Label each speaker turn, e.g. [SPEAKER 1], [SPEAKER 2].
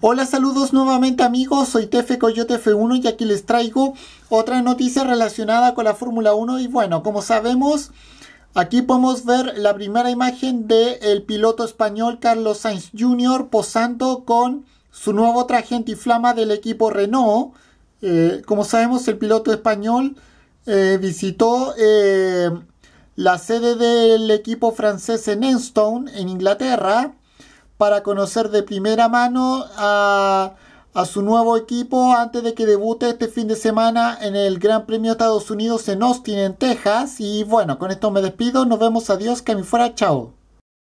[SPEAKER 1] Hola, saludos nuevamente amigos, soy Tefe Coyote F1 y aquí les traigo otra noticia relacionada con la Fórmula 1 y bueno, como sabemos, aquí podemos ver la primera imagen del el piloto español Carlos Sainz Jr. posando con su nuevo traje flama del equipo Renault. Eh, como sabemos, el piloto español eh, visitó eh, la sede del equipo francés en Enstone, en Inglaterra, para conocer de primera mano a, su nuevo equipo antes de que debute este fin de semana en el Gran Premio de Estados Unidos en Austin, en Texas. Y bueno, con esto me despido. Nos vemos. Adiós. Que me fuera. Chao.